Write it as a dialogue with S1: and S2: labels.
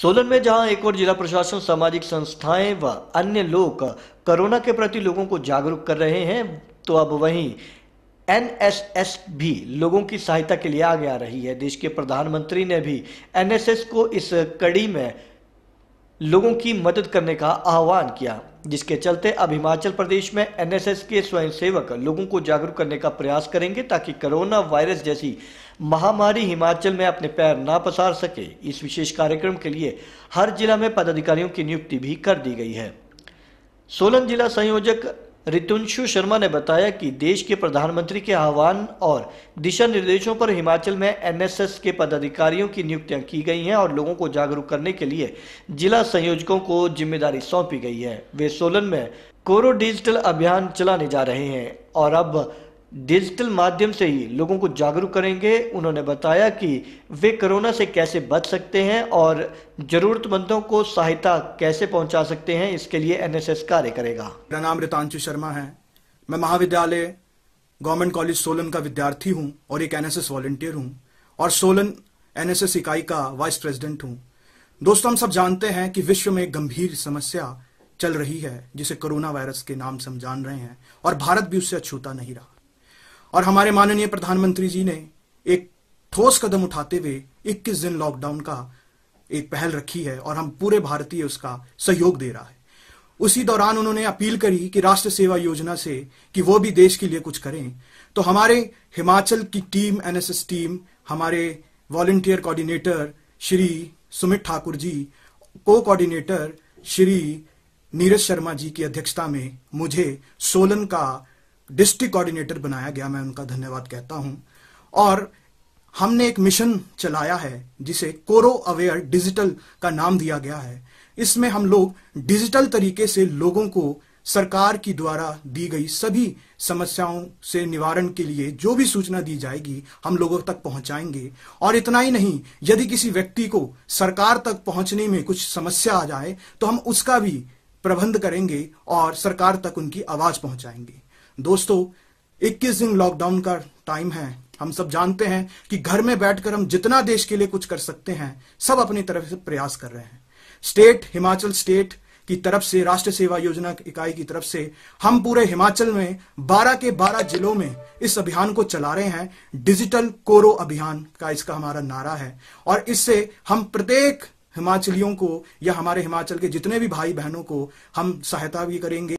S1: सोलन में जहां एक और जिला प्रशासन सामाजिक संस्थाएं व अन्य लोग कोरोना के प्रति लोगों को जागरूक कर रहे हैं तो अब वहीं एनएसएस भी लोगों की सहायता के लिए आगे आ रही है देश के प्रधानमंत्री ने भी एनएसएस को इस कड़ी में लोगों की मदद करने का आह्वान किया जिसके चलते अब हिमाचल प्रदेश में एनएसएस के स्वयंसेवक लोगों को जागरूक करने का प्रयास करेंगे ताकि कोरोना वायरस जैसी महामारी हिमाचल में अपने पैर ना पसार सके इस विशेष कार्यक्रम के लिए हर जिला में पदाधिकारियों की नियुक्ति भी कर दी गई है सोलन जिला संयोजक रितुंशु शर्मा ने बताया कि देश के प्रधानमंत्री के आह्वान और दिशा निर्देशों पर हिमाचल में एनएसएस के पदाधिकारियों की नियुक्तियां की गई हैं और लोगों को जागरूक करने के लिए जिला संयोजकों को जिम्मेदारी सौंपी गई है वे सोलन में कोरो डिजिटल अभियान चलाने जा रहे हैं और अब डिजिटल माध्यम से ही लोगों को जागरूक करेंगे उन्होंने बताया कि वे कोरोना से कैसे बच सकते हैं और जरूरतमंदों को सहायता कैसे पहुंचा सकते हैं इसके लिए एनएसएस कार्य करेगा मेरा नाम रितांशु शर्मा है मैं महाविद्यालय
S2: गवर्नमेंट कॉलेज सोलन का विद्यार्थी हूँ और एक एनएसएस वॉलंटियर हूँ और सोलन एनएसएस इकाई का वाइस प्रेसिडेंट हूँ दोस्तों हम सब जानते हैं कि विश्व में गंभीर समस्या चल रही है जिसे कोरोना वायरस के नाम से हम जान रहे हैं और भारत भी उससे अछूता नहीं रहा और हमारे माननीय प्रधानमंत्री जी ने एक ठोस कदम उठाते हुए 21 दिन लॉकडाउन का एक पहल रखी है और हम पूरे भारतीय उसका सहयोग दे रहा है उसी दौरान उन्होंने अपील करी कि राष्ट्र सेवा योजना से कि वो भी देश के लिए कुछ करें तो हमारे हिमाचल की टीम एनएसएस टीम हमारे वॉलंटियर कोऑर्डिनेटर श्री सुमित ठाकुर जी को कोऑर्डिनेटर श्री नीरज शर्मा जी की अध्यक्षता में मुझे सोलन का डिस्ट्रिक्ट कोऑर्डिनेटर बनाया गया मैं उनका धन्यवाद कहता हूं और हमने एक मिशन चलाया है जिसे कोरो अवेयर डिजिटल का नाम दिया गया है इसमें हम लोग डिजिटल तरीके से लोगों को सरकार की द्वारा दी गई सभी समस्याओं से निवारण के लिए जो भी सूचना दी जाएगी हम लोगों तक पहुंचाएंगे और इतना ही नहीं यदि किसी व्यक्ति को सरकार तक पहुंचने में कुछ समस्या आ जाए तो हम उसका भी प्रबंध करेंगे और सरकार तक उनकी आवाज पहुंचाएंगे दोस्तों 21 दिन लॉकडाउन का टाइम है हम सब जानते हैं कि घर में बैठकर हम जितना देश के लिए कुछ कर सकते हैं सब अपनी तरफ से प्रयास कर रहे हैं स्टेट हिमाचल स्टेट की तरफ से राष्ट्र सेवा योजना इकाई की तरफ से हम पूरे हिमाचल में 12 के 12 जिलों में इस अभियान को चला रहे हैं डिजिटल कोरो अभियान का इसका हमारा नारा है और इससे हम प्रत्येक हिमाचलियों को या हमारे हिमाचल के जितने भी भाई बहनों को हम सहायता भी करेंगे